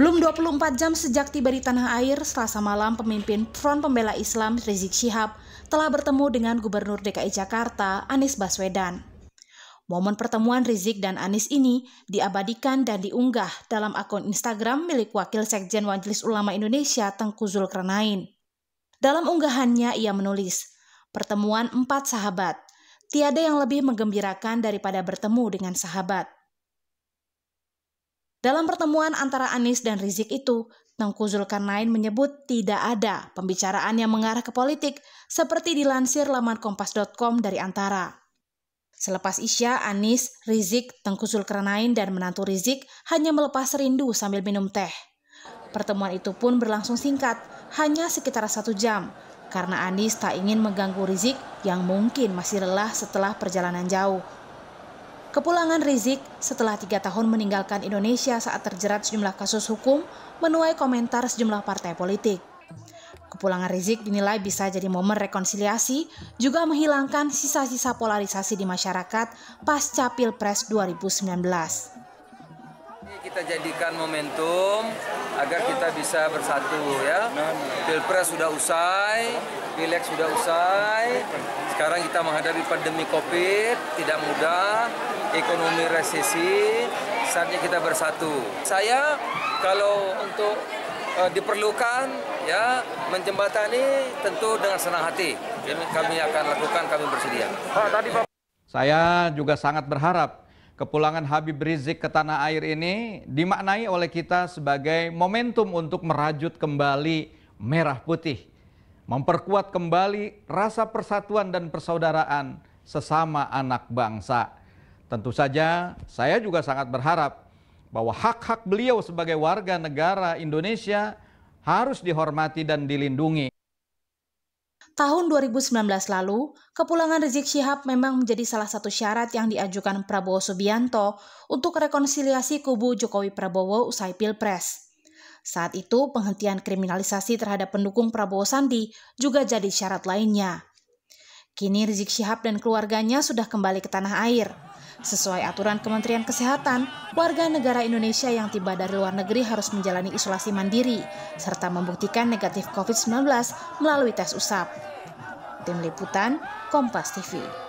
Belum 24 jam sejak tiba di tanah air, selasa malam pemimpin Front Pembela Islam Rizik Syihab telah bertemu dengan Gubernur DKI Jakarta Anies Baswedan. Momen pertemuan Rizik dan Anies ini diabadikan dan diunggah dalam akun Instagram milik Wakil Sekjen Majelis Ulama Indonesia Tengku Zulkarnain. Dalam unggahannya ia menulis, pertemuan empat sahabat, tiada yang lebih menggembirakan daripada bertemu dengan sahabat. Dalam pertemuan antara Anies dan Rizik itu, Tengku Zulkarnain menyebut tidak ada pembicaraan yang mengarah ke politik seperti dilansir laman kompas.com dari Antara. Selepas Isya, Anis, Rizik, Tengku Zulkarnain, dan menantu Rizik hanya melepas rindu sambil minum teh. Pertemuan itu pun berlangsung singkat, hanya sekitar satu jam, karena Anis tak ingin mengganggu Rizik yang mungkin masih lelah setelah perjalanan jauh. Kepulangan Rizik setelah tiga tahun meninggalkan Indonesia saat terjerat sejumlah kasus hukum menuai komentar sejumlah partai politik. Kepulangan Rizik dinilai bisa jadi momen rekonsiliasi, juga menghilangkan sisa-sisa polarisasi di masyarakat pasca Pilpres 2019. Kita jadikan momentum agar kita bisa bersatu ya. Pilpres sudah usai, Pileg sudah usai. Sekarang kita menghadapi pandemi Covid, tidak mudah ekonomi resesi, saatnya kita bersatu. Saya kalau untuk uh, diperlukan ya menjembatani tentu dengan senang hati. Kami akan lakukan, kami bersedia. Pak, ah, tadi Pak saya juga sangat berharap kepulangan Habib Rizik ke tanah air ini dimaknai oleh kita sebagai momentum untuk merajut kembali merah putih, memperkuat kembali rasa persatuan dan persaudaraan sesama anak bangsa. Tentu saja saya juga sangat berharap bahwa hak-hak beliau sebagai warga negara Indonesia harus dihormati dan dilindungi. Tahun 2019 lalu, kepulangan Rizik Syihab memang menjadi salah satu syarat yang diajukan Prabowo Subianto untuk rekonsiliasi kubu Jokowi Prabowo usai Pilpres. Saat itu, penghentian kriminalisasi terhadap pendukung Prabowo Sandi juga jadi syarat lainnya. Kini Rizik Syihab dan keluarganya sudah kembali ke tanah air. Sesuai aturan Kementerian Kesehatan, warga negara Indonesia yang tiba dari luar negeri harus menjalani isolasi mandiri serta membuktikan negatif COVID-19 melalui tes usap. Tim Liputan, Kompas TV.